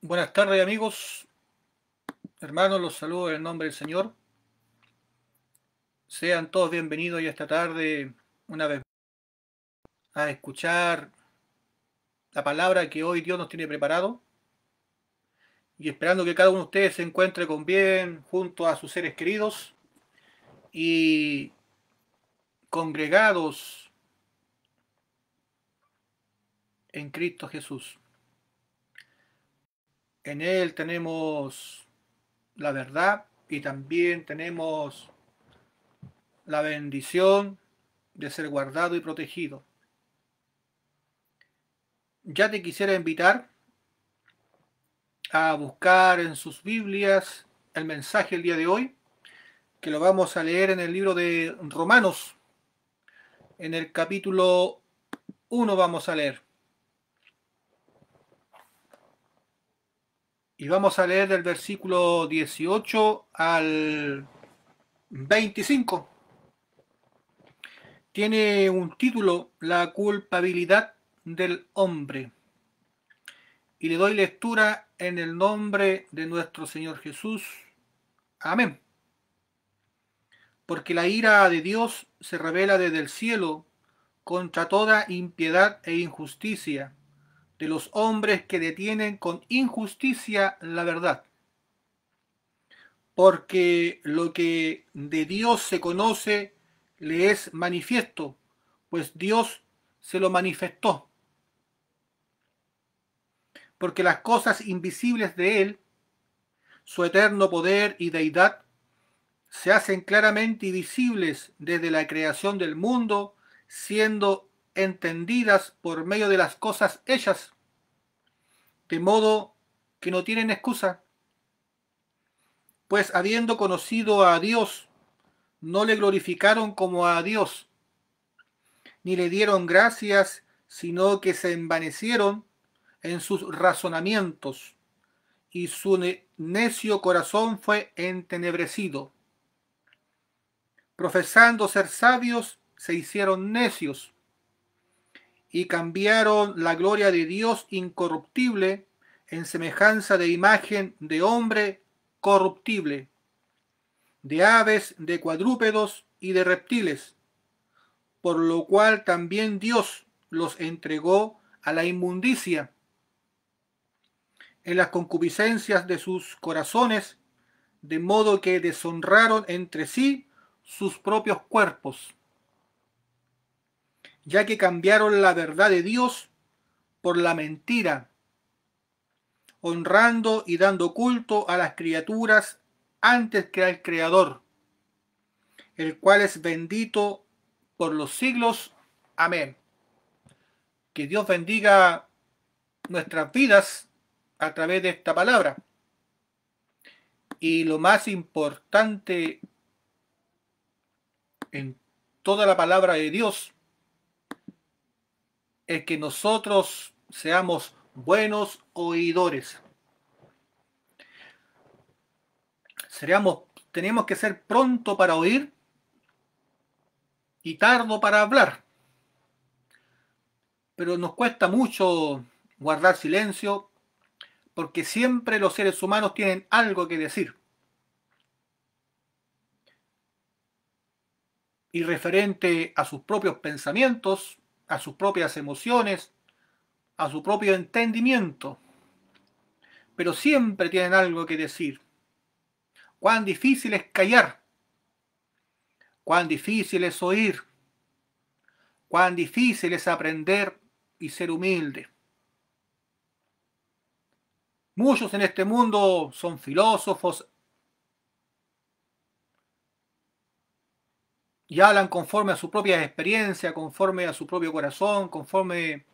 Buenas tardes amigos, hermanos, los saludo en el nombre del Señor. Sean todos bienvenidos y esta tarde una vez a escuchar la palabra que hoy Dios nos tiene preparado y esperando que cada uno de ustedes se encuentre con bien junto a sus seres queridos y congregados en Cristo Jesús. En él tenemos la verdad y también tenemos la bendición de ser guardado y protegido. Ya te quisiera invitar a buscar en sus Biblias el mensaje el día de hoy, que lo vamos a leer en el libro de Romanos, en el capítulo 1 vamos a leer. Y vamos a leer del versículo 18 al 25. Tiene un título, La culpabilidad del hombre. Y le doy lectura en el nombre de nuestro Señor Jesús. Amén. Porque la ira de Dios se revela desde el cielo contra toda impiedad e injusticia de los hombres que detienen con injusticia la verdad. Porque lo que de Dios se conoce le es manifiesto, pues Dios se lo manifestó. Porque las cosas invisibles de Él, su eterno poder y deidad, se hacen claramente visibles desde la creación del mundo, siendo entendidas por medio de las cosas hechas, de modo que no tienen excusa. Pues habiendo conocido a Dios, no le glorificaron como a Dios, ni le dieron gracias, sino que se envanecieron en sus razonamientos, y su necio corazón fue entenebrecido. Profesando ser sabios, se hicieron necios y cambiaron la gloria de Dios incorruptible en semejanza de imagen de hombre corruptible, de aves, de cuadrúpedos y de reptiles, por lo cual también Dios los entregó a la inmundicia en las concupiscencias de sus corazones, de modo que deshonraron entre sí sus propios cuerpos ya que cambiaron la verdad de Dios por la mentira, honrando y dando culto a las criaturas antes que al Creador, el cual es bendito por los siglos. Amén. Que Dios bendiga nuestras vidas a través de esta palabra. Y lo más importante en toda la palabra de Dios es que nosotros seamos buenos oidores. Seríamos, tenemos que ser pronto para oír y tardo para hablar. Pero nos cuesta mucho guardar silencio porque siempre los seres humanos tienen algo que decir. Y referente a sus propios pensamientos, a sus propias emociones, a su propio entendimiento, pero siempre tienen algo que decir. Cuán difícil es callar, cuán difícil es oír, cuán difícil es aprender y ser humilde. Muchos en este mundo son filósofos, y hablan conforme a su propia experiencia, conforme a su propio corazón, conforme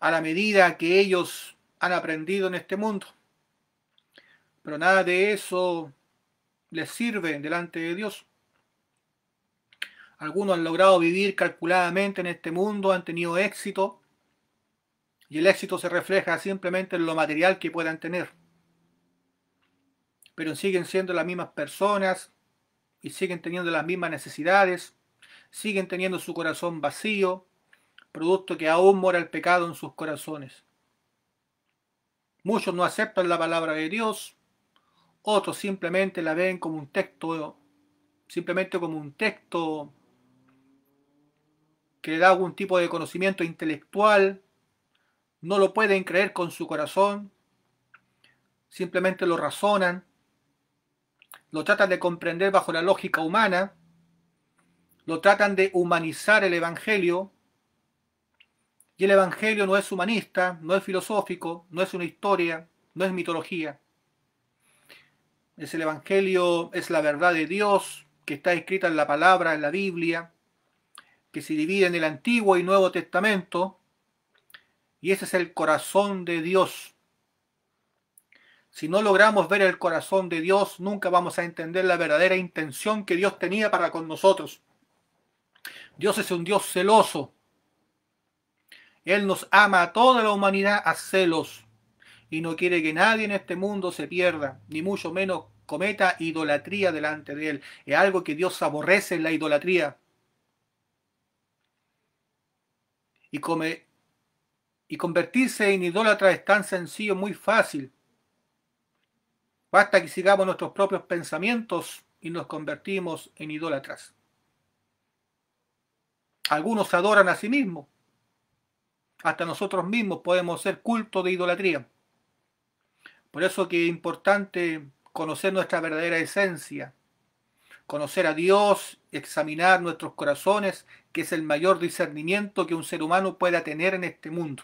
a la medida que ellos han aprendido en este mundo. Pero nada de eso les sirve delante de Dios. Algunos han logrado vivir calculadamente en este mundo, han tenido éxito, y el éxito se refleja simplemente en lo material que puedan tener. Pero siguen siendo las mismas personas y siguen teniendo las mismas necesidades, siguen teniendo su corazón vacío, producto que aún mora el pecado en sus corazones. Muchos no aceptan la palabra de Dios, otros simplemente la ven como un texto, simplemente como un texto que le da algún tipo de conocimiento intelectual, no lo pueden creer con su corazón, simplemente lo razonan, lo tratan de comprender bajo la lógica humana, lo tratan de humanizar el Evangelio, y el Evangelio no es humanista, no es filosófico, no es una historia, no es mitología. Es el Evangelio, es la verdad de Dios que está escrita en la palabra, en la Biblia, que se divide en el Antiguo y Nuevo Testamento, y ese es el corazón de Dios, si no logramos ver el corazón de Dios, nunca vamos a entender la verdadera intención que Dios tenía para con nosotros. Dios es un Dios celoso. Él nos ama a toda la humanidad a celos y no quiere que nadie en este mundo se pierda, ni mucho menos cometa idolatría delante de él. Es algo que Dios aborrece, en la idolatría. Y, y convertirse en idólatra es tan sencillo, muy fácil. Basta que sigamos nuestros propios pensamientos y nos convertimos en idólatras. Algunos adoran a sí mismos. Hasta nosotros mismos podemos ser culto de idolatría. Por eso que es importante conocer nuestra verdadera esencia, conocer a Dios, examinar nuestros corazones, que es el mayor discernimiento que un ser humano pueda tener en este mundo.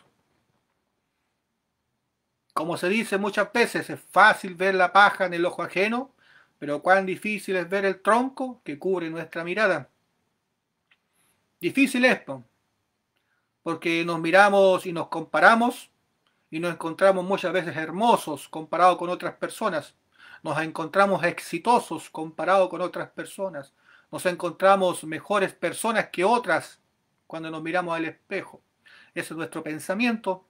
Como se dice muchas veces, es fácil ver la paja en el ojo ajeno, pero cuán difícil es ver el tronco que cubre nuestra mirada. Difícil es, porque nos miramos y nos comparamos y nos encontramos muchas veces hermosos comparado con otras personas. Nos encontramos exitosos comparado con otras personas. Nos encontramos mejores personas que otras cuando nos miramos al espejo. Ese es nuestro pensamiento,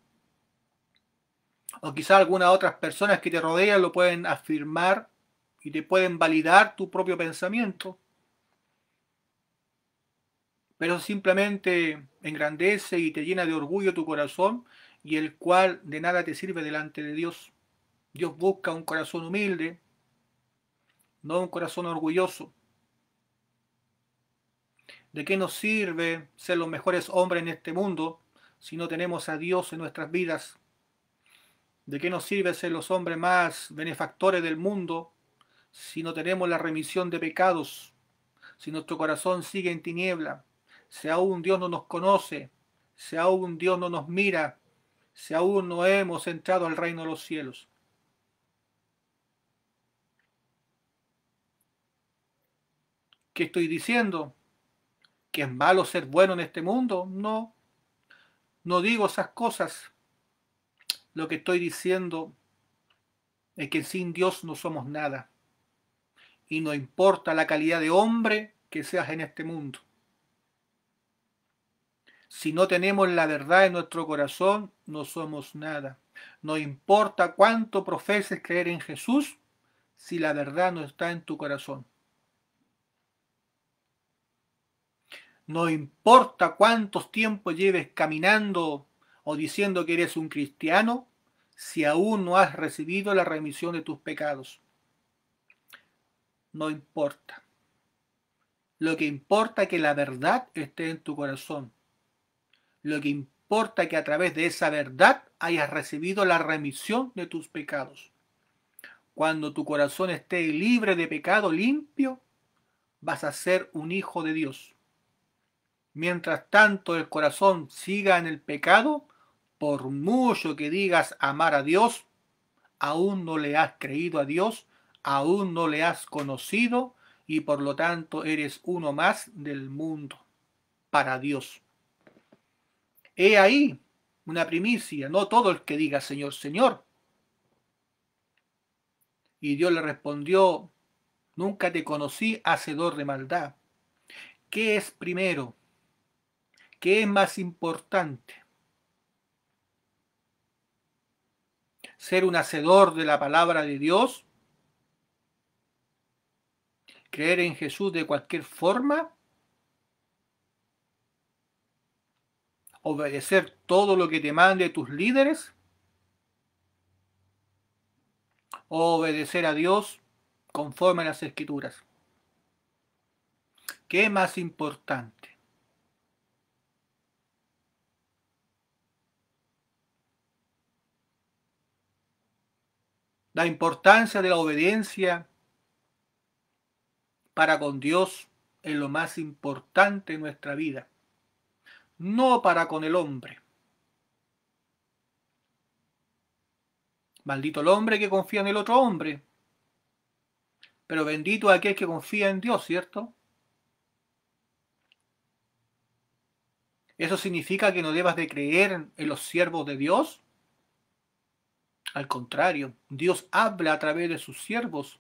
o quizás algunas otras personas que te rodean lo pueden afirmar y te pueden validar tu propio pensamiento. Pero simplemente engrandece y te llena de orgullo tu corazón y el cual de nada te sirve delante de Dios. Dios busca un corazón humilde, no un corazón orgulloso. ¿De qué nos sirve ser los mejores hombres en este mundo si no tenemos a Dios en nuestras vidas? ¿De qué nos sirve ser los hombres más benefactores del mundo si no tenemos la remisión de pecados? Si nuestro corazón sigue en tiniebla, si aún Dios no nos conoce, si aún Dios no nos mira, si aún no hemos entrado al reino de los cielos. ¿Qué estoy diciendo? ¿Que es malo ser bueno en este mundo? No, no digo esas cosas lo que estoy diciendo es que sin Dios no somos nada. Y no importa la calidad de hombre que seas en este mundo. Si no tenemos la verdad en nuestro corazón, no somos nada. No importa cuánto profeses creer en Jesús, si la verdad no está en tu corazón. No importa cuántos tiempos lleves caminando o diciendo que eres un cristiano, si aún no has recibido la remisión de tus pecados. No importa. Lo que importa es que la verdad esté en tu corazón. Lo que importa es que a través de esa verdad hayas recibido la remisión de tus pecados. Cuando tu corazón esté libre de pecado limpio, vas a ser un hijo de Dios. Mientras tanto el corazón siga en el pecado, por mucho que digas amar a Dios, aún no le has creído a Dios, aún no le has conocido y por lo tanto eres uno más del mundo para Dios. He ahí una primicia, no todo el que diga Señor, Señor. Y Dios le respondió, nunca te conocí hacedor de maldad. ¿Qué es primero? ¿Qué es más importante? ser un hacedor de la palabra de Dios, creer en Jesús de cualquier forma, obedecer todo lo que te mande tus líderes, o obedecer a Dios conforme a las escrituras. ¿Qué más importante? la importancia de la obediencia para con Dios es lo más importante en nuestra vida, no para con el hombre. Maldito el hombre que confía en el otro hombre, pero bendito aquel que confía en Dios, ¿cierto? ¿Eso significa que no debas de creer en los siervos de Dios? Al contrario, Dios habla a través de sus siervos.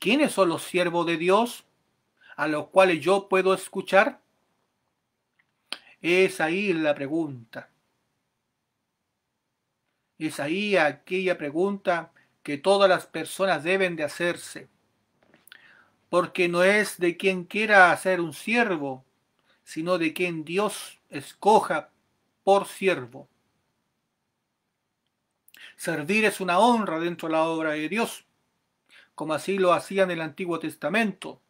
¿Quiénes son los siervos de Dios a los cuales yo puedo escuchar? Es ahí la pregunta. Es ahí aquella pregunta que todas las personas deben de hacerse. Porque no es de quien quiera ser un siervo, sino de quien Dios escoja por siervo. Servir es una honra dentro de la obra de Dios, como así lo hacía en el Antiguo Testamento.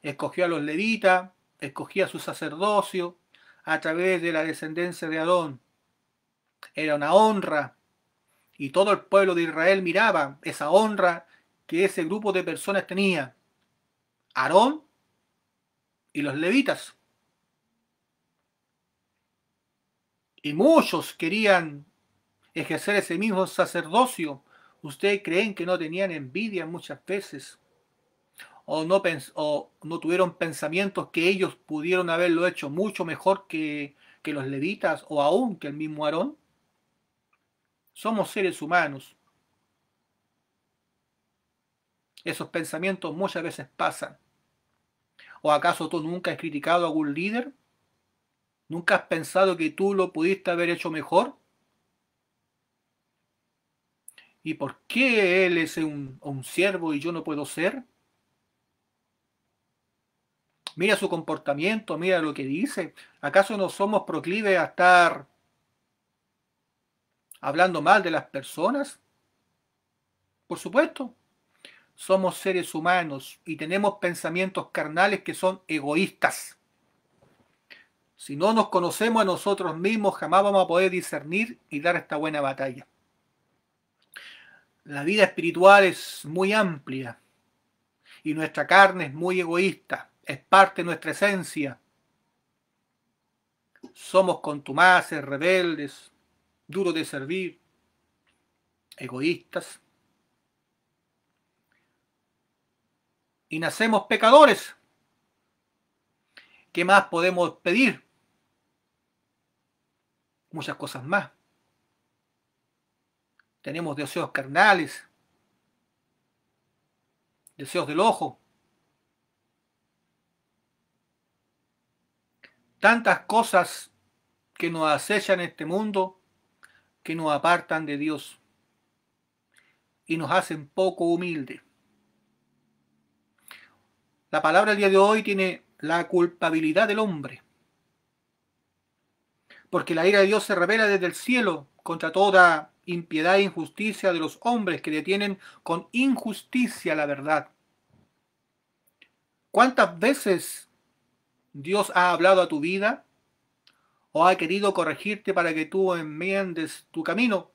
Escogió a los levitas, escogía su sacerdocio a través de la descendencia de Adón. Era una honra y todo el pueblo de Israel miraba esa honra que ese grupo de personas tenía. Aarón y los levitas. Y muchos querían ejercer ese mismo sacerdocio. Ustedes creen que no tenían envidia muchas veces o no, tuvieron pensamientos que ellos pudieron haberlo hecho mucho mejor que, que los levitas o aún que el mismo Aarón. Somos seres humanos. Esos pensamientos muchas veces pasan. ¿O acaso tú nunca has criticado a algún líder? ¿Nunca has pensado que tú lo pudiste haber hecho mejor? ¿Y por qué él es un, siervo y yo no puedo ser? Mira su comportamiento, mira lo que dice. ¿Acaso no somos proclives a estar hablando mal de las personas? Por supuesto, somos seres humanos y tenemos pensamientos carnales que son egoístas. Si no nos conocemos a nosotros mismos, jamás vamos a poder discernir y dar esta buena batalla. La vida espiritual es muy amplia y nuestra carne es muy egoísta, es parte de nuestra esencia. Somos contumaces, rebeldes, duros de servir, egoístas. Y nacemos pecadores. ¿Qué más podemos pedir? Muchas cosas más tenemos deseos carnales, deseos del ojo, tantas cosas que nos acechan este mundo, que nos apartan de Dios y nos hacen poco humildes. La palabra del día de hoy tiene la culpabilidad del hombre, porque la ira de Dios se revela desde el cielo contra toda impiedad e injusticia de los hombres que detienen con injusticia la verdad. ¿Cuántas veces Dios ha hablado a tu vida o ha querido corregirte para que tú enmiendes tu camino?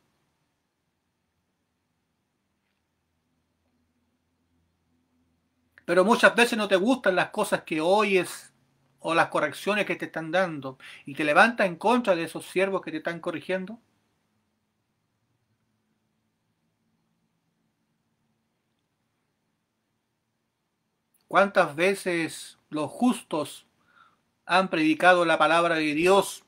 Pero muchas veces no te gustan las cosas que oyes o las correcciones que te están dando y te levantas en contra de esos siervos que te están corrigiendo. ¿Cuántas veces los justos han predicado la palabra de Dios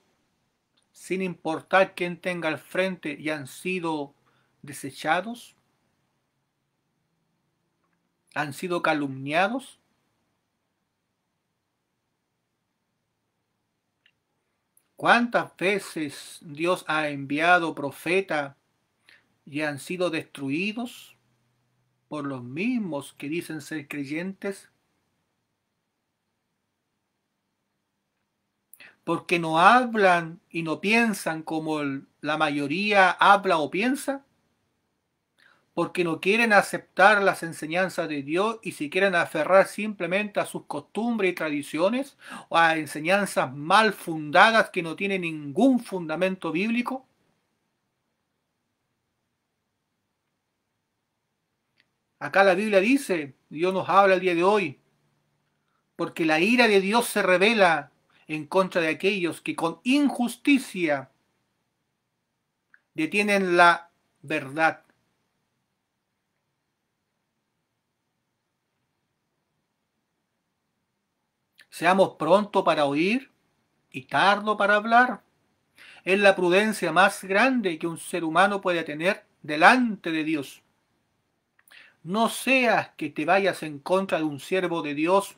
sin importar quién tenga al frente y han sido desechados? ¿Han sido calumniados? ¿Cuántas veces Dios ha enviado profeta y han sido destruidos por los mismos que dicen ser creyentes? porque no hablan y no piensan como la mayoría habla o piensa, porque no quieren aceptar las enseñanzas de Dios y si quieren aferrar simplemente a sus costumbres y tradiciones o a enseñanzas mal fundadas que no tienen ningún fundamento bíblico. Acá la Biblia dice, Dios nos habla el día de hoy, porque la ira de Dios se revela en contra de aquellos que con injusticia detienen la verdad. Seamos pronto para oír y tardo para hablar. Es la prudencia más grande que un ser humano puede tener delante de Dios. No seas que te vayas en contra de un siervo de Dios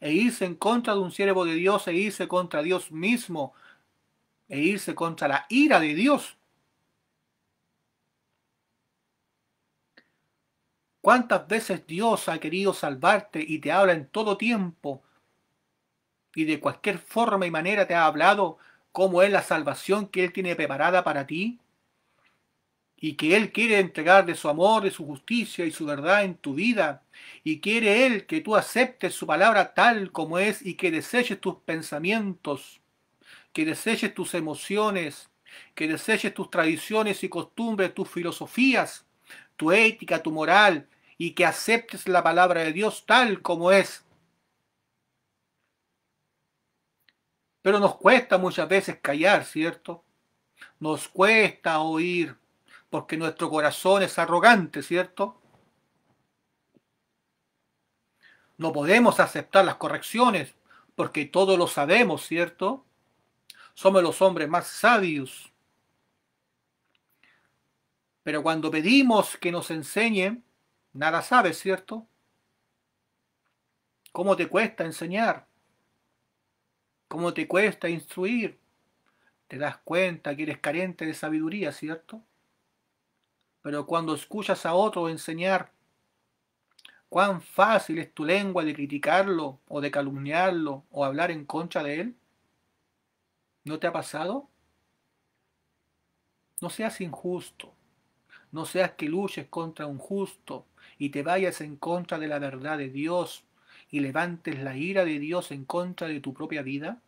e irse en contra de un siervo de Dios, e irse contra Dios mismo, e irse contra la ira de Dios. ¿Cuántas veces Dios ha querido salvarte y te habla en todo tiempo? Y de cualquier forma y manera te ha hablado cómo es la salvación que Él tiene preparada para ti y que Él quiere entregar de su amor, de su justicia y su verdad en tu vida. Y quiere Él que tú aceptes su palabra tal como es y que deseches tus pensamientos, que deseches tus emociones, que deseches tus tradiciones y costumbres, tus filosofías, tu ética, tu moral, y que aceptes la palabra de Dios tal como es. Pero nos cuesta muchas veces callar, ¿cierto? Nos cuesta oír porque nuestro corazón es arrogante, ¿cierto? No podemos aceptar las correcciones, porque todo lo sabemos, ¿cierto? Somos los hombres más sabios. Pero cuando pedimos que nos enseñen, nada sabes, ¿cierto? ¿Cómo te cuesta enseñar? ¿Cómo te cuesta instruir? Te das cuenta que eres carente de sabiduría, ¿cierto? Pero cuando escuchas a otro enseñar, cuán fácil es tu lengua de criticarlo o de calumniarlo o hablar en contra de él. ¿No te ha pasado? No seas injusto. No seas que luches contra un justo y te vayas en contra de la verdad de Dios y levantes la ira de Dios en contra de tu propia vida.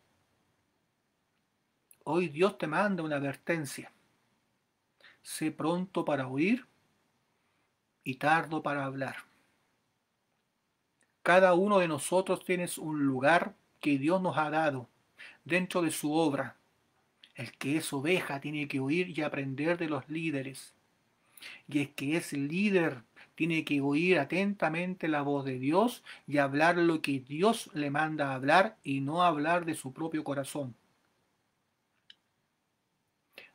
Hoy Dios te manda una advertencia sé pronto para oír y tardo para hablar. Cada uno de nosotros tiene un lugar que Dios nos ha dado dentro de su obra. El que es oveja tiene que oír y aprender de los líderes. Y el que es líder tiene que oír atentamente la voz de Dios y hablar lo que Dios le manda a hablar y no hablar de su propio corazón.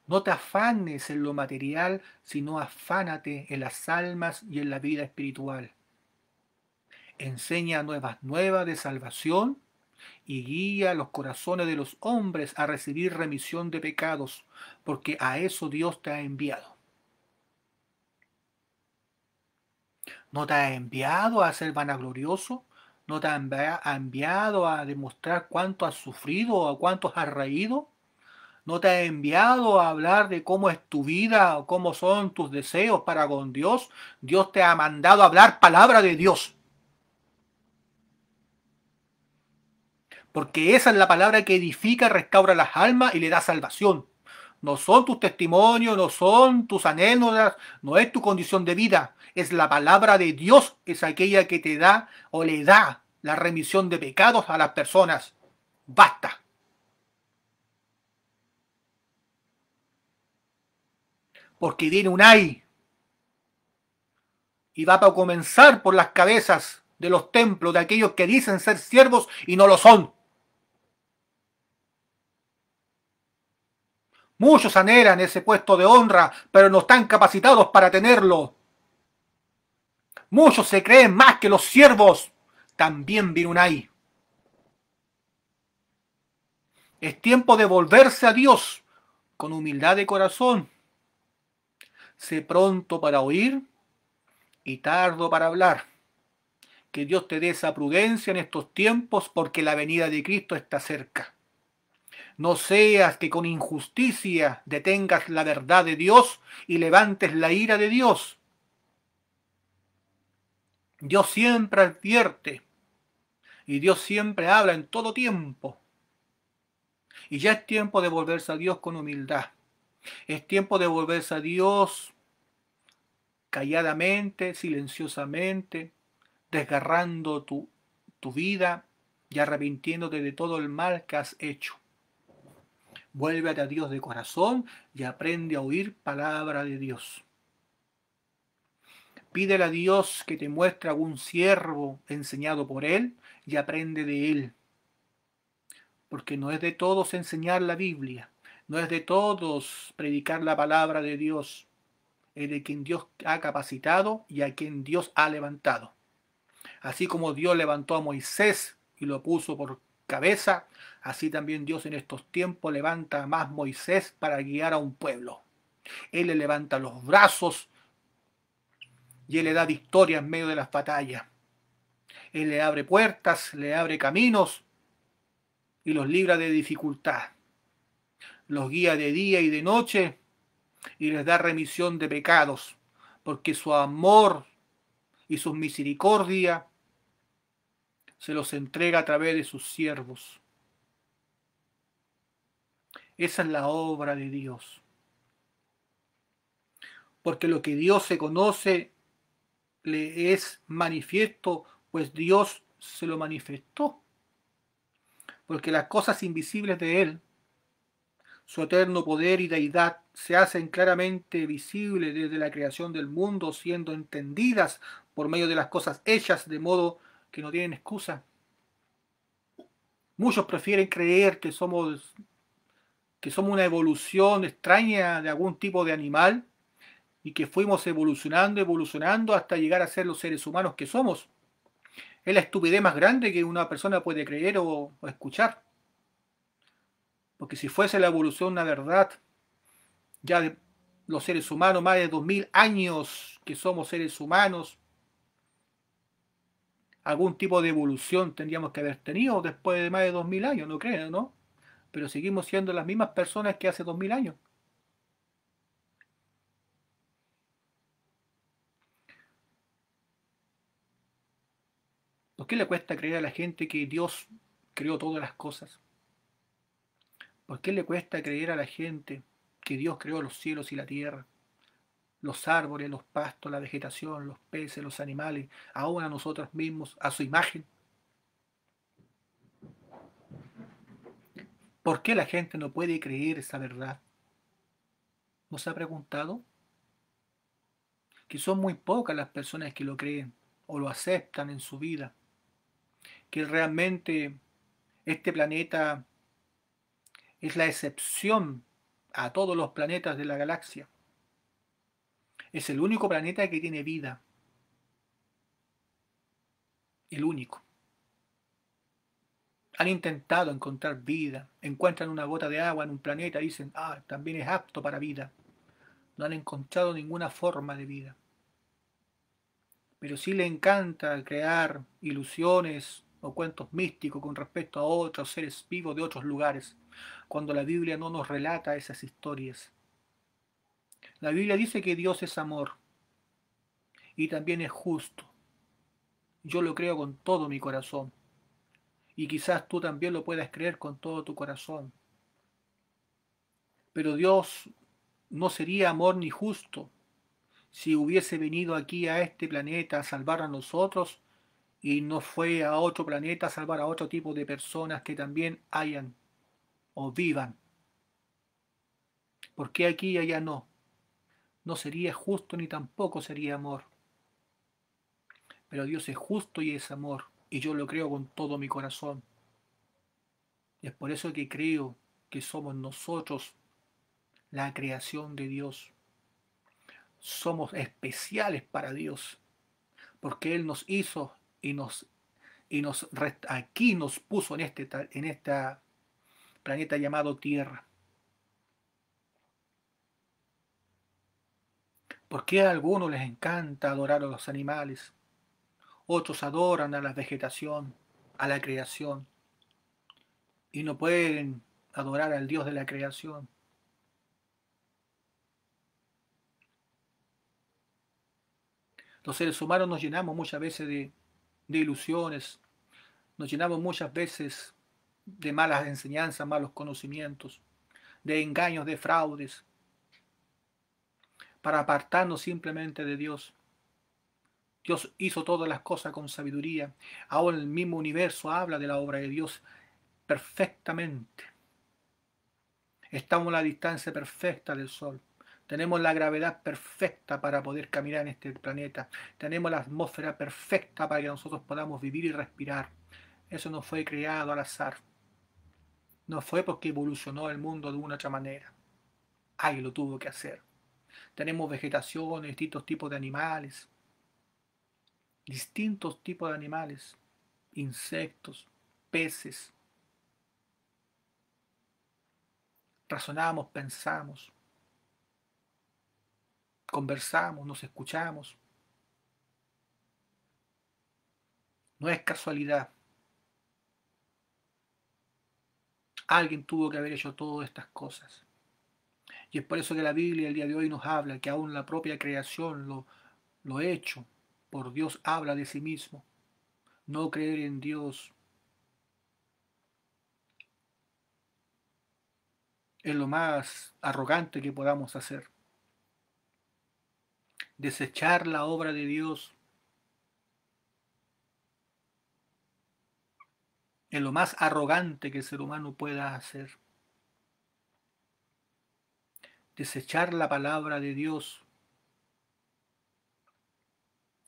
No te afanes en lo material, sino afánate en las almas y en la vida espiritual. Enseña nuevas nuevas de salvación y guía los corazones de los hombres a recibir remisión de pecados, porque a eso Dios te ha enviado. ¿No te ha enviado a ser vanaglorioso? ¿No te ha enviado a demostrar cuánto has sufrido o cuánto has reído? no te ha enviado a hablar de cómo es tu vida, o cómo son tus deseos para con Dios. Dios te ha mandado a hablar palabra de Dios. Porque esa es la palabra que edifica, restaura las almas y le da salvación. No son tus testimonios, no son tus anécdotas, no es tu condición de vida. Es la palabra de Dios, es aquella que te da o le da la remisión de pecados a las personas. Basta. porque viene un hay y va a comenzar por las cabezas de los templos de aquellos que dicen ser siervos y no lo son. Muchos anhelan ese puesto de honra, pero no están capacitados para tenerlo. Muchos se creen más que los siervos. También viene un hay Es tiempo de volverse a Dios con humildad de corazón pronto para oír y tardo para hablar. Que Dios te dé esa prudencia en estos tiempos porque la venida de Cristo está cerca. No seas que con injusticia detengas la verdad de Dios y levantes la ira de Dios. Dios siempre advierte y Dios siempre habla en todo tiempo. Y ya es tiempo de volverse a Dios con humildad. Es tiempo de volverse a Dios calladamente, silenciosamente, desgarrando tu, tu vida y arrepintiéndote de todo el mal que has hecho. Vuelve a Dios de corazón y aprende a oír palabra de Dios. Pídele a Dios que te muestre algún siervo enseñado por Él y aprende de Él. Porque no es de todos enseñar la Biblia, no es de todos predicar la palabra de Dios el de quien Dios ha capacitado y a quien Dios ha levantado. Así como Dios levantó a Moisés y lo puso por cabeza, así también Dios en estos tiempos levanta a más Moisés para guiar a un pueblo. Él le levanta los brazos y él le da victoria en medio de las batallas. Él le abre puertas, le abre caminos y los libra de dificultad. Los guía de día y de noche y les da remisión de pecados, porque su amor y su misericordia se los entrega a través de sus siervos. Esa es la obra de Dios. Porque lo que Dios se conoce le es manifiesto, pues Dios se lo manifestó. Porque las cosas invisibles de Él, su eterno poder y deidad se hacen claramente visibles desde la creación del mundo, siendo entendidas por medio de las cosas hechas, de modo que no tienen excusa. Muchos prefieren creer que somos, que somos una evolución extraña de algún tipo de animal y que fuimos evolucionando, evolucionando hasta llegar a ser los seres humanos que somos. Es la estupidez más grande que una persona puede creer o escuchar. Porque si fuese la evolución una verdad, ya de los seres humanos, más de 2000 años que somos seres humanos, algún tipo de evolución tendríamos que haber tenido después de más de 2000 años, ¿no creen, no? Pero seguimos siendo las mismas personas que hace 2000 años. ¿Por qué le cuesta creer a la gente que Dios creó todas las cosas? ¿Por qué le cuesta creer a la gente que Dios creó los cielos y la tierra? Los árboles, los pastos, la vegetación, los peces, los animales, aún a nosotros mismos, a su imagen. ¿Por qué la gente no puede creer esa verdad? ¿Nos ha preguntado? Que son muy pocas las personas que lo creen o lo aceptan en su vida. Que realmente este planeta es la excepción a todos los planetas de la galaxia. Es el único planeta que tiene vida. El único. Han intentado encontrar vida, encuentran una gota de agua en un planeta, y dicen, ah, también es apto para vida. No han encontrado ninguna forma de vida. Pero sí le encanta crear ilusiones, o cuentos místicos con respecto a otros seres vivos de otros lugares, cuando la Biblia no nos relata esas historias. La Biblia dice que Dios es amor y también es justo. Yo lo creo con todo mi corazón. Y quizás tú también lo puedas creer con todo tu corazón. Pero Dios no sería amor ni justo si hubiese venido aquí a este planeta a salvar a nosotros y no fue a otro planeta a salvar a otro tipo de personas que también hayan o vivan. Porque aquí y allá no? No sería justo ni tampoco sería amor. Pero Dios es justo y es amor, y yo lo creo con todo mi corazón. Y es por eso que creo que somos nosotros la creación de Dios. Somos especiales para Dios, porque Él nos hizo y nos, y nos aquí nos puso en este, en este planeta llamado Tierra. ¿Por qué a algunos les encanta adorar a los animales? Otros adoran a la vegetación, a la creación, y no pueden adorar al Dios de la creación. Los seres humanos nos llenamos muchas veces de de ilusiones, nos llenamos muchas veces de malas enseñanzas, malos conocimientos, de engaños, de fraudes, para apartarnos simplemente de Dios. Dios hizo todas las cosas con sabiduría. Ahora el mismo universo habla de la obra de Dios perfectamente. Estamos a la distancia perfecta del Sol. Tenemos la gravedad perfecta para poder caminar en este planeta. Tenemos la atmósfera perfecta para que nosotros podamos vivir y respirar. Eso no fue creado al azar. No fue porque evolucionó el mundo de una otra manera. Ahí lo tuvo que hacer. Tenemos vegetaciones distintos tipos de animales. Distintos tipos de animales. Insectos, peces. Razonamos, pensamos conversamos, nos escuchamos. No es casualidad. Alguien tuvo que haber hecho todas estas cosas. Y es por eso que la Biblia el día de hoy nos habla que aún la propia creación, lo, lo hecho por Dios, habla de sí mismo. No creer en Dios es lo más arrogante que podamos hacer desechar la obra de Dios. en lo más arrogante que el ser humano pueda hacer. Desechar la palabra de Dios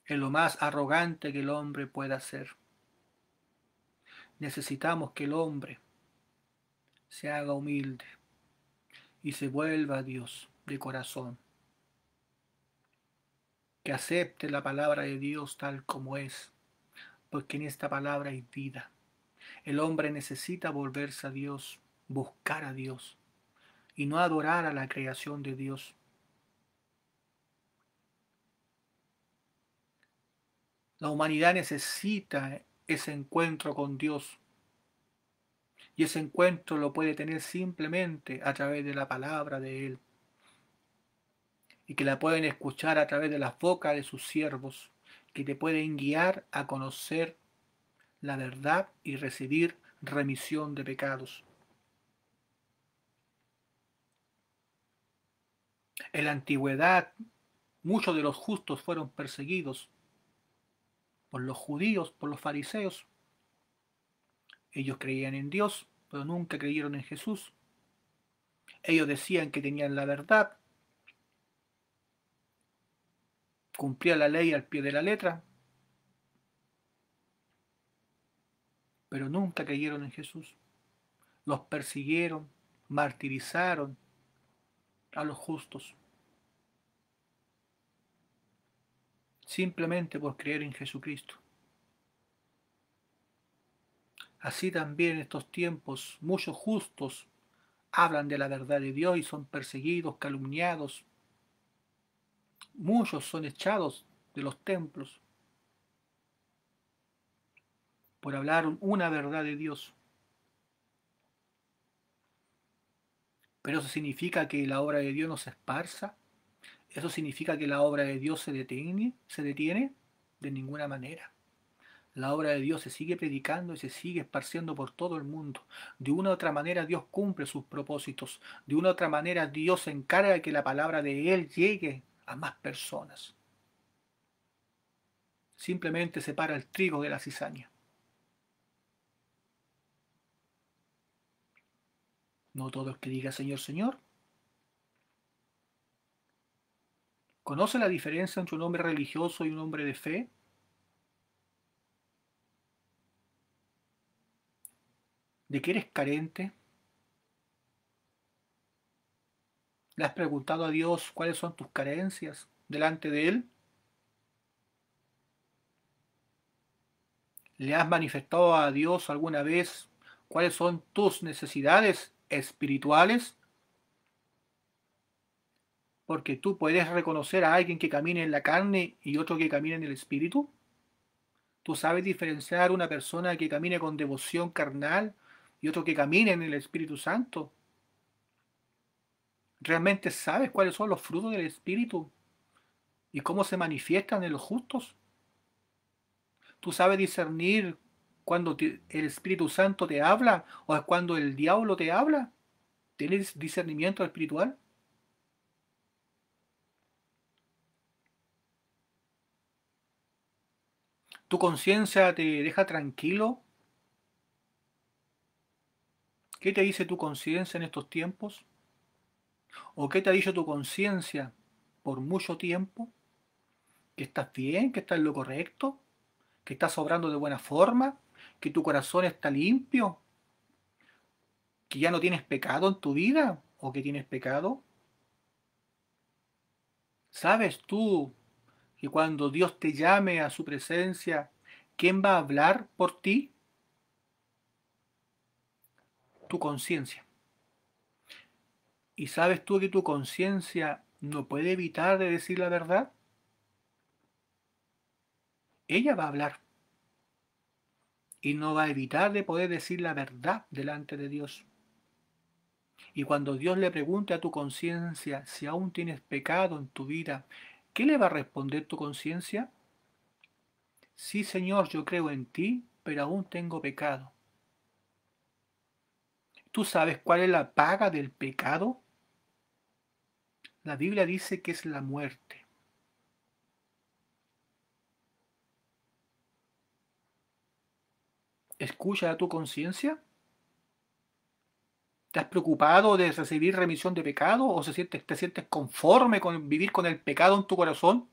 en lo más arrogante que el hombre pueda hacer. Necesitamos que el hombre se haga humilde y se vuelva a Dios de corazón que acepte la palabra de Dios tal como es, porque pues en esta palabra hay vida. El hombre necesita volverse a Dios, buscar a Dios, y no adorar a la creación de Dios. La humanidad necesita ese encuentro con Dios. Y ese encuentro lo puede tener simplemente a través de la palabra de Él y que la pueden escuchar a través de las bocas de sus siervos, que te pueden guiar a conocer la verdad y recibir remisión de pecados. En la antigüedad, muchos de los justos fueron perseguidos por los judíos, por los fariseos. Ellos creían en Dios, pero nunca creyeron en Jesús. Ellos decían que tenían la verdad, cumplía la ley al pie de la letra, pero nunca creyeron en Jesús. Los persiguieron, martirizaron a los justos. Simplemente por creer en Jesucristo. Así también en estos tiempos muchos justos hablan de la verdad de Dios y son perseguidos, calumniados, Muchos son echados de los templos por hablar una verdad de Dios. Pero eso significa que la obra de Dios no se esparza. Eso significa que la obra de Dios se detiene, se detiene de ninguna manera. La obra de Dios se sigue predicando y se sigue esparciendo por todo el mundo. De una u otra manera Dios cumple sus propósitos. De una u otra manera Dios se encarga de que la palabra de Él llegue a más personas. Simplemente separa el trigo de la cizaña. No todo el que diga Señor, Señor. ¿Conoce la diferencia entre un hombre religioso y un hombre de fe? ¿De qué eres carente? ¿Le has preguntado a Dios cuáles son tus carencias delante de Él? ¿Le has manifestado a Dios alguna vez cuáles son tus necesidades espirituales? Porque tú puedes reconocer a alguien que camine en la carne y otro que camine en el espíritu. Tú sabes diferenciar una persona que camine con devoción carnal y otro que camine en el Espíritu Santo. ¿Realmente sabes cuáles son los frutos del Espíritu y cómo se manifiestan en los justos? ¿Tú sabes discernir cuando el Espíritu Santo te habla o es cuando el diablo te habla? ¿Tienes discernimiento espiritual? ¿Tu conciencia te deja tranquilo? ¿Qué te dice tu conciencia en estos tiempos? ¿O qué te ha dicho tu conciencia por mucho tiempo? ¿Que estás bien? ¿Que estás en lo correcto? ¿Que estás obrando de buena forma? ¿Que tu corazón está limpio? ¿Que ya no tienes pecado en tu vida? ¿O que tienes pecado? ¿Sabes tú que cuando Dios te llame a su presencia, ¿quién va a hablar por ti? Tu conciencia. ¿Y sabes tú que tu conciencia no puede evitar de decir la verdad? Ella va a hablar y no va a evitar de poder decir la verdad delante de Dios. Y cuando Dios le pregunte a tu conciencia si aún tienes pecado en tu vida, ¿qué le va a responder tu conciencia? Sí, Señor, yo creo en ti, pero aún tengo pecado. ¿Tú sabes cuál es la paga del pecado? la Biblia dice que es la muerte. ¿Escucha a tu conciencia? ¿Te has preocupado de recibir remisión de pecado o se siente, te sientes conforme con vivir con el pecado en tu corazón?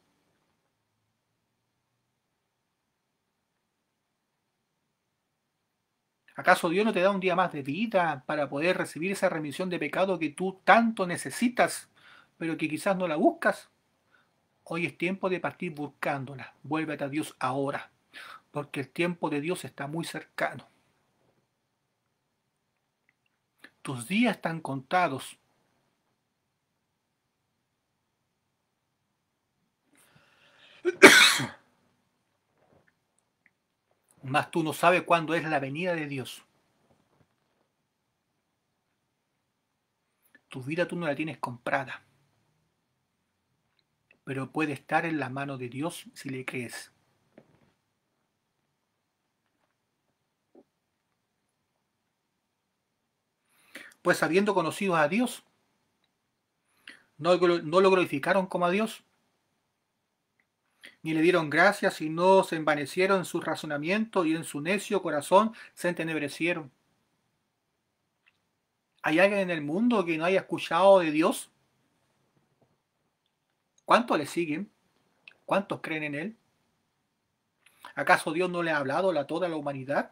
¿Acaso Dios no te da un día más de vida para poder recibir esa remisión de pecado que tú tanto necesitas? pero que quizás no la buscas. Hoy es tiempo de partir buscándola. Vuélvete a Dios ahora, porque el tiempo de Dios está muy cercano. Tus días están contados. Más tú no sabes cuándo es la venida de Dios. Tu vida tú no la tienes comprada pero puede estar en la mano de Dios si le crees. Pues habiendo conocido a Dios, no, lo glorificaron como a Dios, ni le dieron gracias, sino se envanecieron en su razonamiento y en su necio corazón se entenebrecieron. ¿Hay alguien en el mundo que no haya escuchado de Dios? ¿Cuántos le siguen? ¿Cuántos creen en Él? ¿Acaso Dios no le ha hablado a toda la humanidad?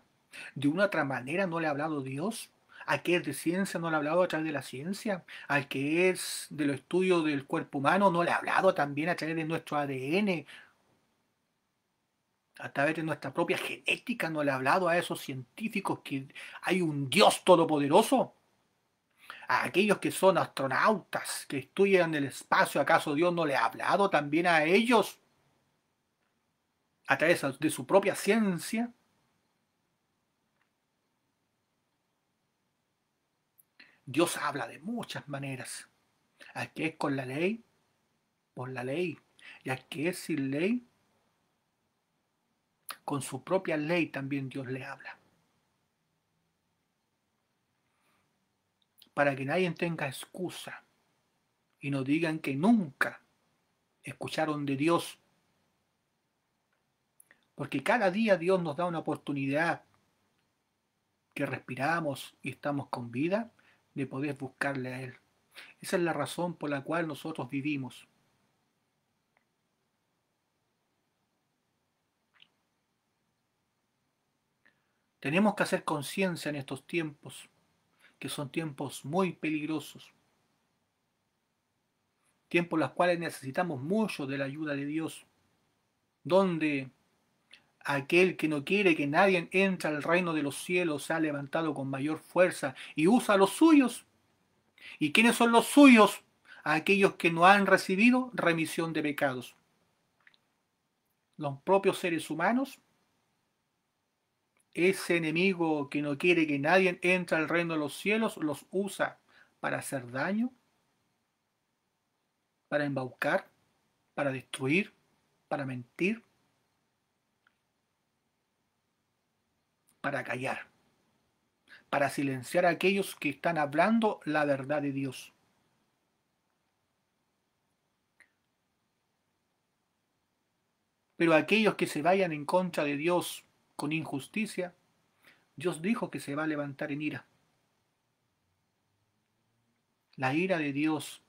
¿De una otra manera no le ha hablado Dios? ¿Al que es de ciencia no le ha hablado a través de la ciencia? ¿Al que es de los estudios del cuerpo humano no le ha hablado también a través de nuestro ADN? a través de nuestra propia genética no le ha hablado a esos científicos que hay un Dios todopoderoso a aquellos que son astronautas, que estudian el espacio, ¿acaso Dios no le ha hablado también a ellos? A través de su propia ciencia. Dios habla de muchas maneras. Al que es con la ley, por la ley. Y al que es sin ley, con su propia ley también Dios le habla. para que nadie tenga excusa y nos digan que nunca escucharon de Dios. Porque cada día Dios nos da una oportunidad que respiramos y estamos con vida de poder buscarle a Él. Esa es la razón por la cual nosotros vivimos. Tenemos que hacer conciencia en estos tiempos que son tiempos muy peligrosos, tiempos los cuales necesitamos mucho de la ayuda de Dios, donde aquel que no quiere que nadie entre al reino de los cielos se ha levantado con mayor fuerza y usa los suyos. ¿Y quiénes son los suyos? Aquellos que no han recibido remisión de pecados. Los propios seres humanos ese enemigo que no quiere que nadie entre al reino de los cielos los usa para hacer daño, para embaucar, para destruir, para mentir, para callar, para silenciar a aquellos que están hablando la verdad de Dios. Pero aquellos que se vayan en contra de Dios, con injusticia, Dios dijo que se va a levantar en ira. La ira de Dios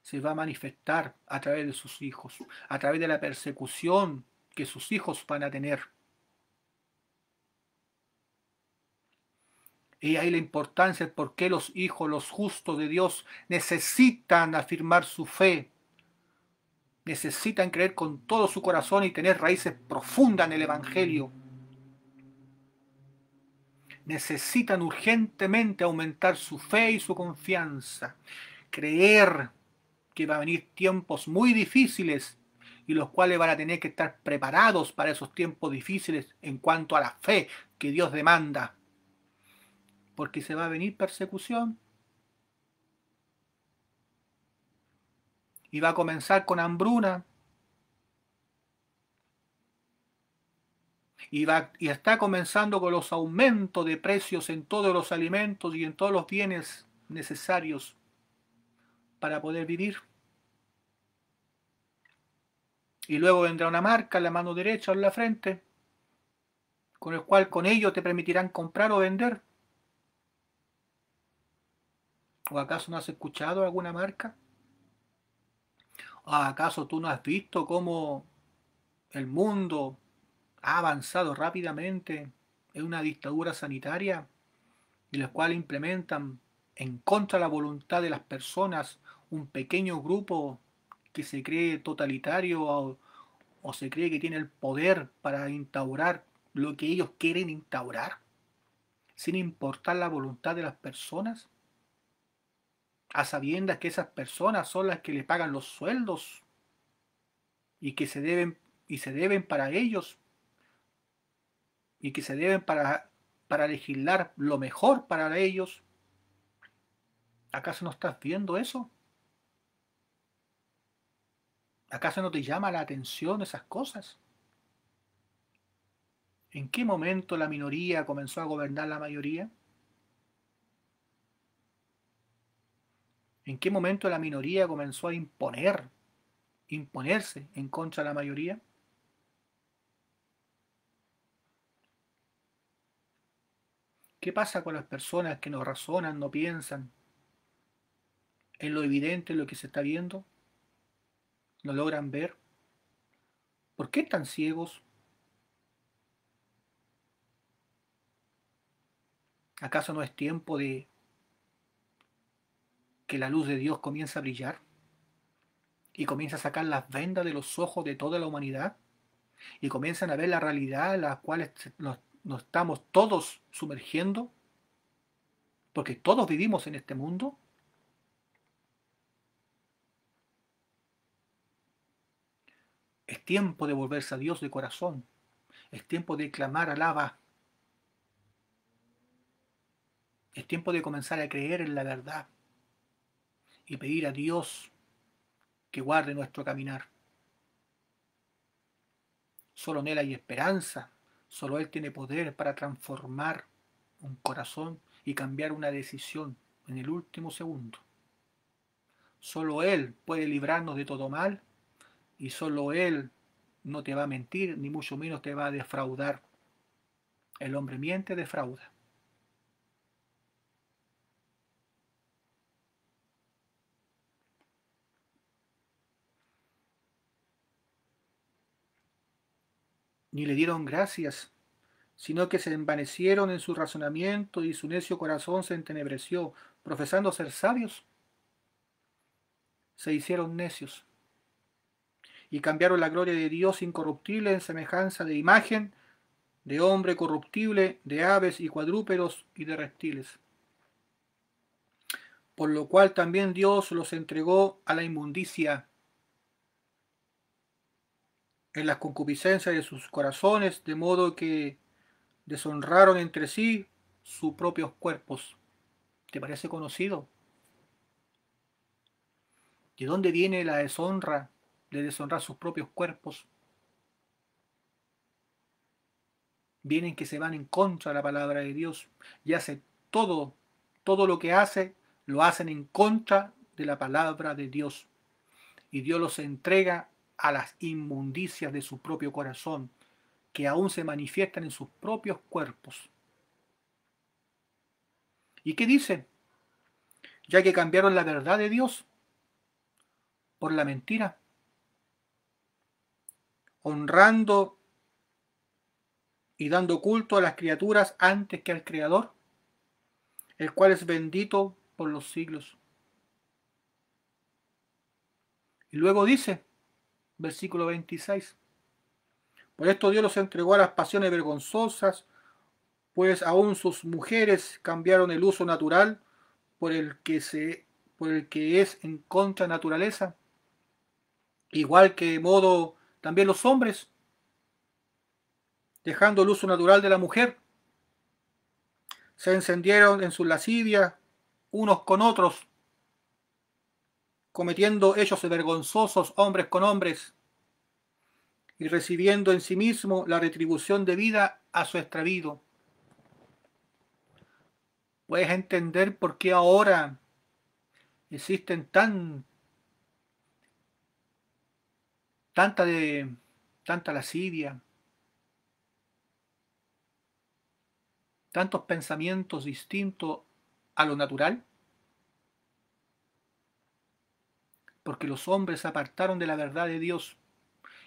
se va a manifestar a través de sus hijos, a través de la persecución que sus hijos van a tener. Y ahí la importancia de por qué los hijos, los justos de Dios, necesitan afirmar su fe, necesitan creer con todo su corazón y tener raíces profundas en el Evangelio necesitan urgentemente aumentar su fe y su confianza, creer que va a venir tiempos muy difíciles y los cuales van a tener que estar preparados para esos tiempos difíciles en cuanto a la fe que Dios demanda. Porque se va a venir persecución. Y va a comenzar con hambruna, y, va, y está comenzando con los aumentos de precios en todos los alimentos y en todos los bienes necesarios para poder vivir. Y luego vendrá una marca en la mano derecha o en la frente, con el cual con ello te permitirán comprar o vender. ¿O acaso no has escuchado alguna marca? ¿O acaso tú no has visto cómo el mundo ha avanzado rápidamente en una dictadura sanitaria y la cual implementan en contra de la voluntad de las personas un pequeño grupo que se cree totalitario o, se cree que tiene el poder para instaurar lo que ellos quieren instaurar, sin importar la voluntad de las personas, a sabiendas que esas personas son las que les pagan los sueldos y que se deben y se deben para ellos y que se deben para, para legislar lo mejor para ellos. ¿Acaso no estás viendo eso? ¿Acaso no te llama la atención esas cosas? ¿En qué momento la minoría comenzó a gobernar la mayoría? ¿En qué momento la minoría comenzó a imponer, imponerse en contra de la mayoría? ¿Qué pasa con las personas que no razonan, no piensan en lo evidente, en lo que se está viendo? ¿No logran ver? ¿Por qué están ciegos? ¿Acaso no es tiempo de que la luz de Dios comience a brillar y comience a sacar las vendas de los ojos de toda la humanidad y comienzan a ver la realidad a la cual nos nos estamos todos sumergiendo? Porque todos vivimos en este mundo. Es tiempo de volverse a Dios de corazón. Es tiempo de clamar alaba. Es tiempo de comenzar a creer en la verdad y pedir a Dios que guarde nuestro caminar. Solo en Él hay esperanza Solo Él tiene poder para transformar un corazón y cambiar una decisión en el último segundo. Solo Él puede librarnos de todo mal y solo Él no te va a mentir, ni mucho menos te va a defraudar. El hombre miente, defrauda. ni le dieron gracias, sino que se envanecieron en su razonamiento y su necio corazón se entenebreció, profesando ser sabios. Se hicieron necios y cambiaron la gloria de Dios incorruptible en semejanza de imagen de hombre corruptible, de aves y cuadrúperos y de reptiles. Por lo cual también Dios los entregó a la inmundicia en las concupiscencias de sus corazones, de modo que deshonraron entre sí sus propios cuerpos. ¿Te parece conocido? ¿De dónde viene la deshonra de deshonrar sus propios cuerpos? Vienen que se van en contra de la palabra de Dios y hace todo, todo lo que hace, lo hacen en contra de la palabra de Dios. Y Dios los entrega a las inmundicias de su propio corazón, que aún se manifiestan en sus propios cuerpos. ¿Y qué dicen? Ya que cambiaron la verdad de Dios por la mentira, honrando y dando culto a las criaturas antes que al Creador, el cual es bendito por los siglos. Y luego dice, versículo 26. Por esto Dios los entregó a las pasiones vergonzosas, pues aún sus mujeres cambiaron el uso natural por el que, se, por el que es en contra naturaleza, igual que modo también los hombres, dejando el uso natural de la mujer. Se encendieron en su lascivia unos con otros, cometiendo hechos vergonzosos hombres con hombres y recibiendo en sí mismo la retribución debida a su extravido. Puedes entender por qué ahora existen tan tanta de tanta lascivia, tantos pensamientos distintos a lo natural. porque los hombres se apartaron de la verdad de Dios,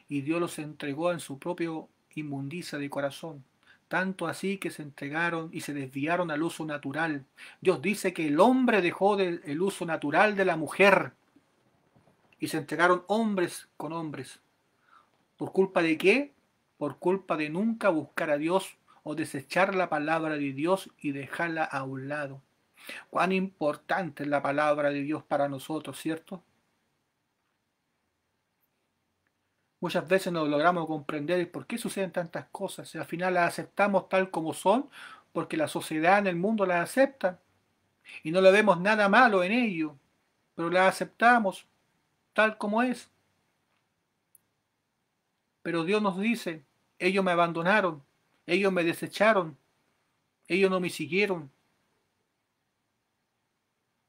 y Dios los entregó en su propio inmundicia de corazón, tanto así que se entregaron y se desviaron al uso natural. Dios dice que el hombre dejó el uso natural de la mujer, y se entregaron hombres con hombres. ¿Por culpa de qué? Por culpa de nunca buscar a Dios o desechar la palabra de Dios y dejarla a un lado. Cuán importante es la palabra de Dios para nosotros, ¿cierto? Muchas veces no logramos comprender por qué suceden tantas cosas y al final las aceptamos tal como son porque la sociedad en el mundo las acepta y no le vemos nada malo en ello, pero las aceptamos tal como es. Pero Dios nos dice, ellos me abandonaron, ellos me desecharon, ellos no me siguieron.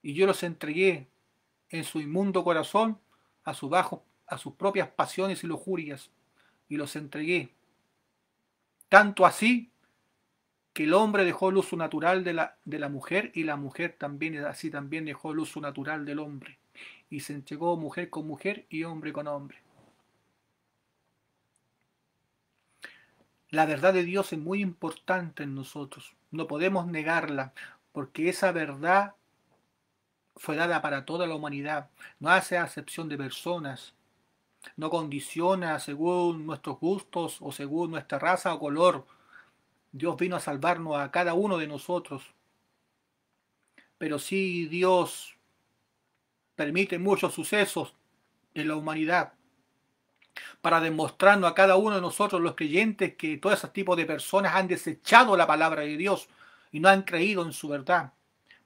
Y yo los entregué en su inmundo corazón a su bajo a sus propias pasiones y lujurias y los entregué. Tanto así que el hombre dejó el uso natural de la, mujer y la mujer también así también dejó el uso natural del hombre y se entregó mujer con mujer y hombre con hombre. La verdad de Dios es muy importante en nosotros, no podemos negarla, porque esa verdad fue dada para toda la humanidad, no hace acepción de personas, no condiciona según nuestros gustos o según nuestra raza o color. Dios vino a salvarnos a cada uno de nosotros. Pero sí Dios permite muchos sucesos en la humanidad para demostrarnos a cada uno de nosotros los creyentes que todos ese tipos de personas han desechado la palabra de Dios y no han creído en su verdad.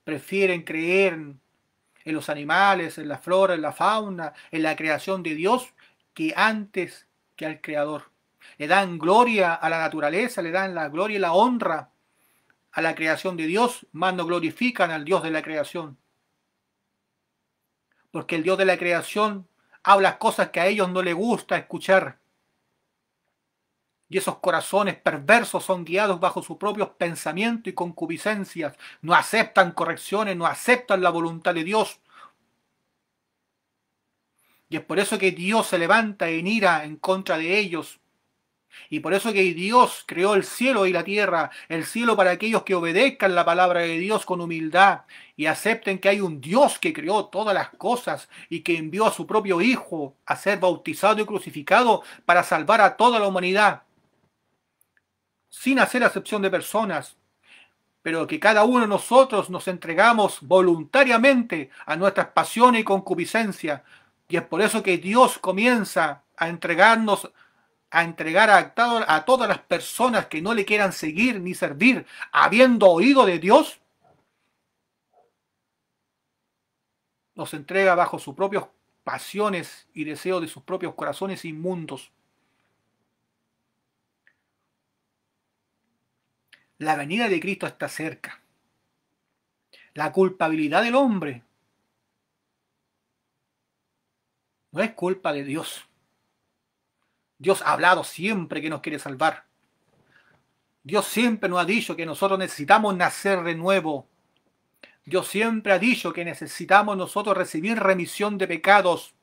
Prefieren creer en los animales, en la flora, en la fauna, en la creación de Dios que antes que al Creador. Le dan gloria a la naturaleza, le dan la gloria y la honra a la creación de Dios, más no glorifican al Dios de la creación. Porque el Dios de la creación habla cosas que a ellos no les gusta escuchar. Y esos corazones perversos son guiados bajo sus propios pensamientos y concupiscencias. No aceptan correcciones, no aceptan la voluntad de Dios y es por eso que Dios se levanta en ira en contra de ellos. Y por eso que Dios creó el cielo y la tierra, el cielo para aquellos que obedezcan la palabra de Dios con humildad y acepten que hay un Dios que creó todas las cosas y que envió a su propio Hijo a ser bautizado y crucificado para salvar a toda la humanidad, sin hacer acepción de personas, pero que cada uno de nosotros nos entregamos voluntariamente a nuestras pasiones y concupiscencias, y es por eso que Dios comienza a entregarnos, a entregar a, a todas las personas que no le quieran seguir ni servir, habiendo oído de Dios, los entrega bajo sus propias pasiones y deseos de sus propios corazones inmundos. La venida de Cristo está cerca. La culpabilidad del hombre No es culpa de Dios. Dios ha hablado siempre que nos quiere salvar. Dios siempre nos ha dicho que nosotros necesitamos nacer de nuevo. Dios siempre ha dicho que necesitamos nosotros recibir remisión de pecados,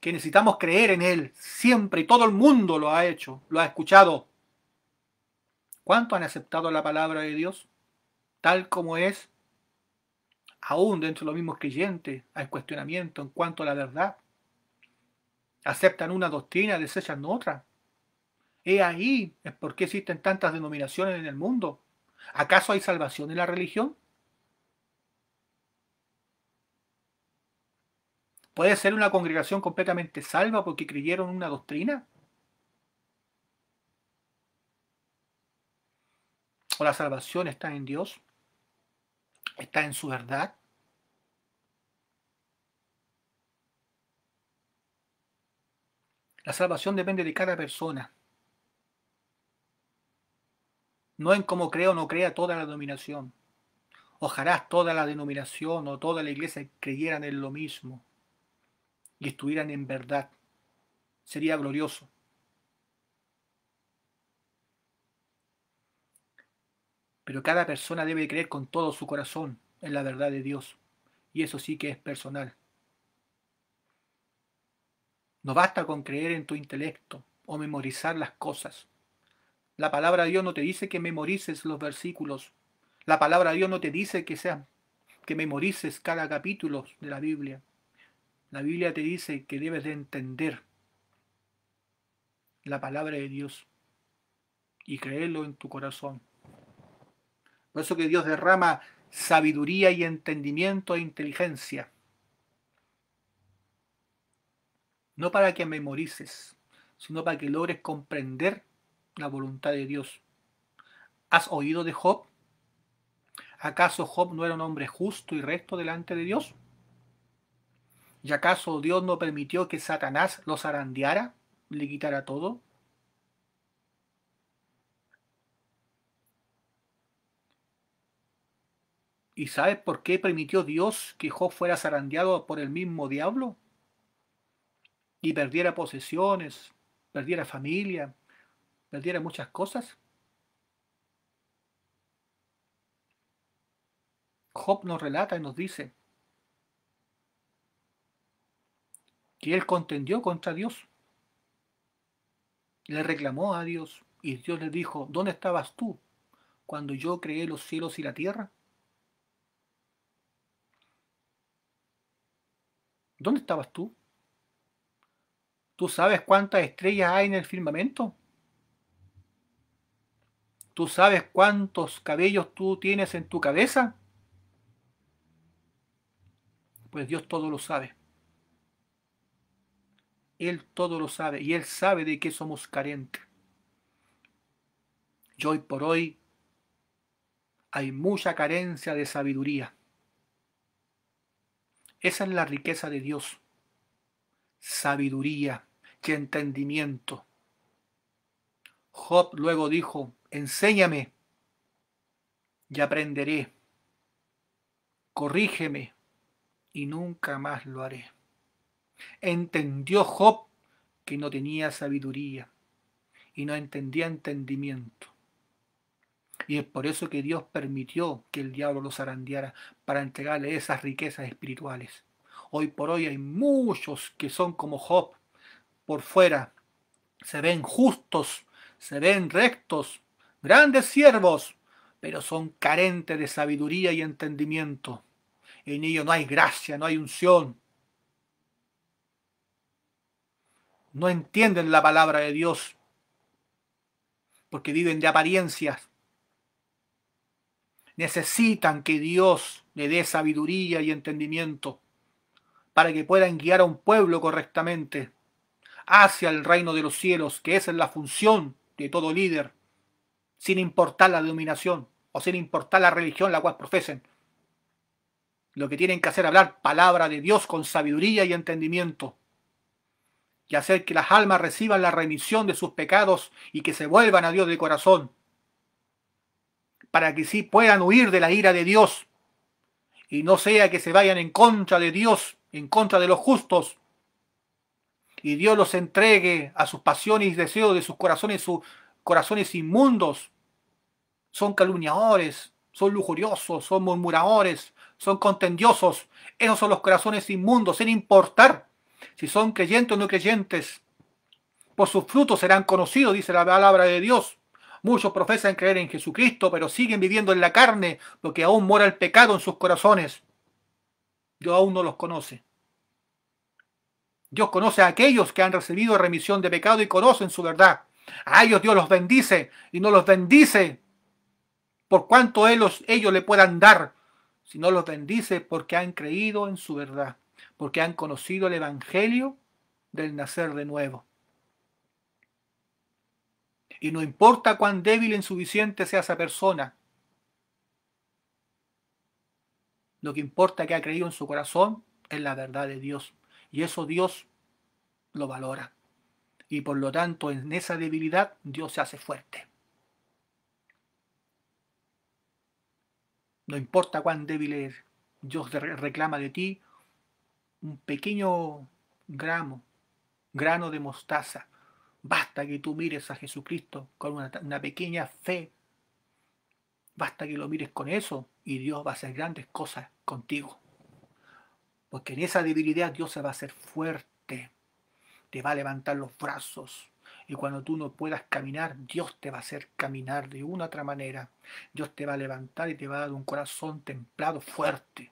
que necesitamos creer en Él. Siempre, y todo el mundo lo ha hecho, lo ha escuchado. ¿Cuánto han aceptado la palabra de Dios tal como es? Aún dentro de los mismos creyentes hay cuestionamiento en cuanto a la verdad aceptan una doctrina, desechan otra. He ahí es por qué existen tantas denominaciones en el mundo. ¿Acaso hay salvación en la religión? ¿Puede ser una congregación completamente salva porque creyeron una doctrina? ¿O la salvación está en Dios? ¿Está en su verdad? La salvación depende de cada persona. No en cómo creo o no crea toda la denominación. Ojalá toda la denominación o toda la iglesia creyeran en lo mismo y estuvieran en verdad. Sería glorioso. Pero cada persona debe creer con todo su corazón en la verdad de Dios. Y eso sí que es personal. No basta con creer en tu intelecto o memorizar las cosas. La palabra de Dios no te dice que memorices los versículos. La palabra de Dios no te dice que sea que memorices cada capítulo de la Biblia. La Biblia te dice que debes de entender la palabra de Dios y creerlo en tu corazón. Por eso que Dios derrama sabiduría y entendimiento e inteligencia no para que memorices, sino para que logres comprender la voluntad de Dios. ¿Has oído de Job? ¿Acaso Job no era un hombre justo y recto delante de Dios? ¿Y acaso Dios no permitió que Satanás lo zarandeara, le quitara todo? ¿Y sabes por qué permitió Dios que Job fuera zarandeado por el mismo diablo? y perdiera posesiones, perdiera familia, perdiera muchas cosas? Job nos relata y nos dice que él contendió contra Dios. Le reclamó a Dios y Dios le dijo, ¿dónde estabas tú cuando yo creé los cielos y la tierra? ¿Dónde estabas tú? ¿Tú sabes cuántas estrellas hay en el firmamento? ¿Tú sabes cuántos cabellos tú tienes en tu cabeza? Pues Dios todo lo sabe. Él todo lo sabe y Él sabe de qué somos carentes. Y hoy por hoy hay mucha carencia de sabiduría. Esa es la riqueza de Dios. Sabiduría que entendimiento. Job luego dijo, enséñame y aprenderé, corrígeme y nunca más lo haré. Entendió Job que no tenía sabiduría y no entendía entendimiento. Y es por eso que Dios permitió que el diablo los zarandeara para entregarle esas riquezas espirituales. Hoy por hoy hay muchos que son como Job, por fuera. Se ven justos, se ven rectos, grandes siervos, pero son carentes de sabiduría y entendimiento. En ellos no hay gracia, no hay unción. No entienden la palabra de Dios porque viven de apariencias. Necesitan que Dios le dé sabiduría y entendimiento para que puedan guiar a un pueblo correctamente hacia el reino de los cielos, que esa es la función de todo líder, sin importar la denominación o sin importar la religión la cual profesen. Lo que tienen que hacer es hablar palabra de Dios con sabiduría y entendimiento y hacer que las almas reciban la remisión de sus pecados y que se vuelvan a Dios de corazón, para que sí puedan huir de la ira de Dios y no sea que se vayan en contra de Dios, en contra de los justos, y Dios los entregue a sus pasiones y deseos de sus corazones, sus corazones inmundos. Son calumniadores, son lujuriosos, son murmuradores, son contendiosos. Esos son los corazones inmundos, sin importar si son creyentes o no creyentes. Por sus frutos serán conocidos, dice la palabra de Dios. Muchos profesan creer en Jesucristo, pero siguen viviendo en la carne, porque aún mora el pecado en sus corazones. Dios aún no los conoce. Dios conoce a aquellos que han recibido remisión de pecado y conocen su verdad. A ellos Dios los bendice y no los bendice por cuanto ellos, ellos le puedan dar, sino los bendice porque han creído en su verdad, porque han conocido el Evangelio del nacer de nuevo. Y no importa cuán débil e insuficiente sea esa persona, lo que importa que ha creído en su corazón es la verdad de Dios. Y eso Dios lo valora. Y por lo tanto, en esa debilidad, Dios se hace fuerte. No importa cuán débil es, Dios reclama de ti un pequeño gramo, grano de mostaza. Basta que tú mires a Jesucristo con una, una, pequeña fe. Basta que lo mires con eso y Dios va a hacer grandes cosas contigo. Porque en esa debilidad Dios se va a hacer fuerte. Te va a levantar los brazos. Y cuando tú no puedas caminar, Dios te va a hacer caminar de una otra manera. Dios te va a levantar y te va a dar un corazón templado fuerte.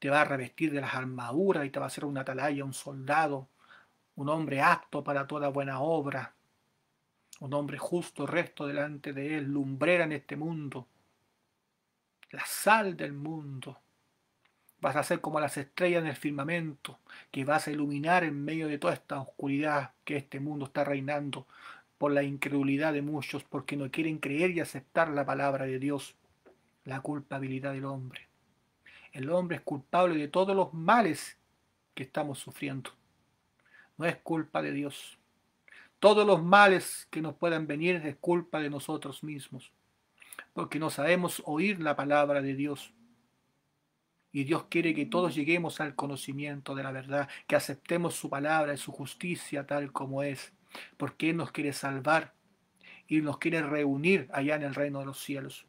Te va a revestir de las armaduras y te va a hacer un atalaya, un soldado, un hombre apto para toda buena obra, un hombre justo, resto delante de Él, lumbrera en este mundo, la sal del mundo vas a ser como las estrellas en el firmamento, que vas a iluminar en medio de toda esta oscuridad que este mundo está reinando por la incredulidad de muchos, porque no quieren creer y aceptar la palabra de Dios, la culpabilidad del hombre. El hombre es culpable de todos los males que estamos sufriendo. No es culpa de Dios. Todos los males que nos puedan venir es culpa de nosotros mismos, porque no sabemos oír la palabra de Dios y Dios quiere que todos lleguemos al conocimiento de la verdad, que aceptemos su palabra y su justicia tal como es, porque Él nos quiere salvar y nos quiere reunir allá en el reino de los cielos.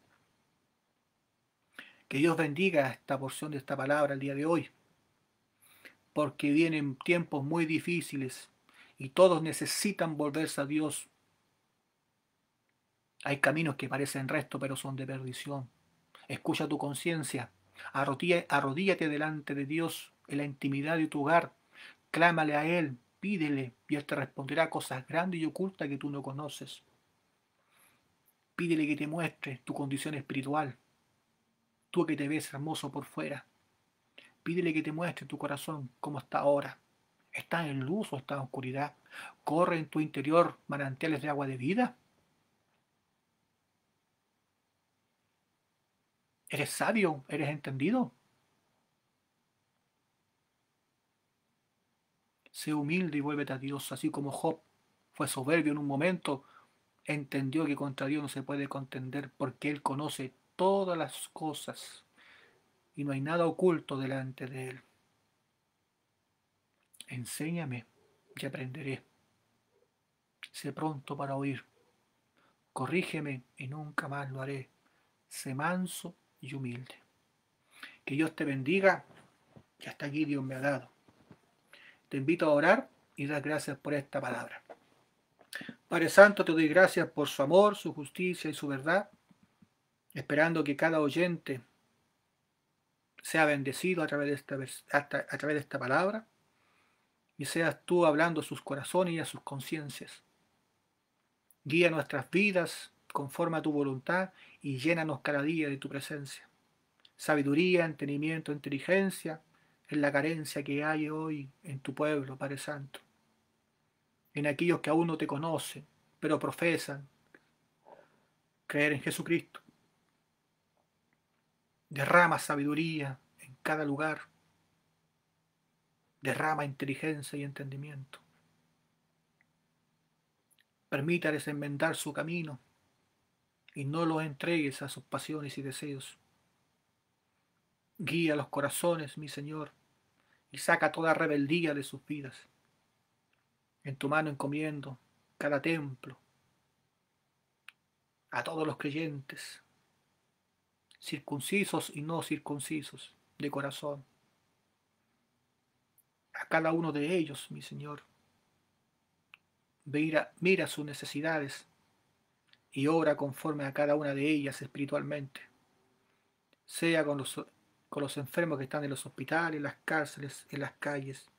Que Dios bendiga esta porción de esta palabra el día de hoy, porque vienen tiempos muy difíciles y todos necesitan volverse a Dios. Hay caminos que parecen resto, pero son de perdición. Escucha tu conciencia arrodíllate delante de Dios en la intimidad de tu hogar. Clámale a Él, pídele, y Él te responderá cosas grandes y ocultas que tú no conoces. Pídele que te muestre tu condición espiritual, tú que te ves hermoso por fuera. Pídele que te muestre tu corazón como está ahora. está en luz o está en oscuridad? ¿Corre en tu interior manantiales de agua de vida? eres sabio, eres entendido. Sé humilde y vuélvete a Dios, así como Job fue soberbio en un momento, entendió que contra Dios no se puede contender porque Él conoce todas las cosas y no hay nada oculto delante de Él. Enséñame y aprenderé. Sé pronto para oír. Corrígeme y nunca más lo haré. Sé manso y humilde. Que Dios te bendiga, y hasta aquí Dios me ha dado. Te invito a orar y dar gracias por esta palabra. Padre Santo, te doy gracias por su amor, su justicia y su verdad, esperando que cada oyente sea bendecido a través de esta, a través de esta palabra y seas tú hablando a sus corazones y a sus conciencias. Guía nuestras vidas Conforma a tu voluntad y llénanos cada día de tu presencia. Sabiduría, entendimiento, inteligencia en la carencia que hay hoy en tu pueblo, Padre Santo. En aquellos que aún no te conocen, pero profesan creer en Jesucristo. Derrama sabiduría en cada lugar. Derrama inteligencia y entendimiento. Permítales enmendar su camino y no los entregues a sus pasiones y deseos. Guía los corazones, mi Señor, y saca toda rebeldía de sus vidas. En tu mano encomiendo cada templo, a todos los creyentes, circuncisos y no circuncisos, de corazón, a cada uno de ellos, mi Señor. Mira, mira sus necesidades y obra conforme a cada una de ellas espiritualmente, sea con los, con los enfermos que están en los hospitales, en las cárceles, en las calles.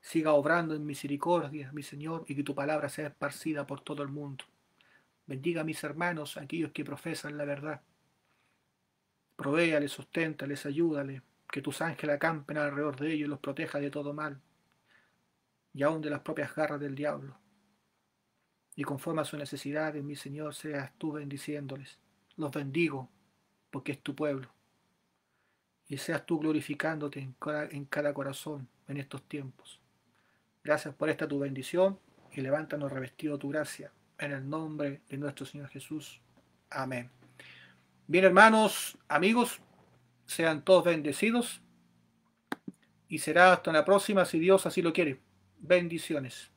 Siga obrando en misericordia, mi Señor, y que tu palabra sea esparcida por todo el mundo. Bendiga a mis hermanos, aquellos que profesan la verdad. Provéale, susténtales, ayúdale, que tus ángeles acampen alrededor de ellos y los proteja de todo mal, y aún de las propias garras del diablo y conforme a sus necesidades, mi Señor, seas tú bendiciéndoles. Los bendigo, porque es tu pueblo. Y seas tú glorificándote en cada, en cada corazón en estos tiempos. Gracias por esta tu bendición y levántanos revestido tu gracia. En el nombre de nuestro Señor Jesús. Amén. Bien, hermanos, amigos, sean todos bendecidos. Y será hasta la próxima, si Dios así lo quiere. Bendiciones.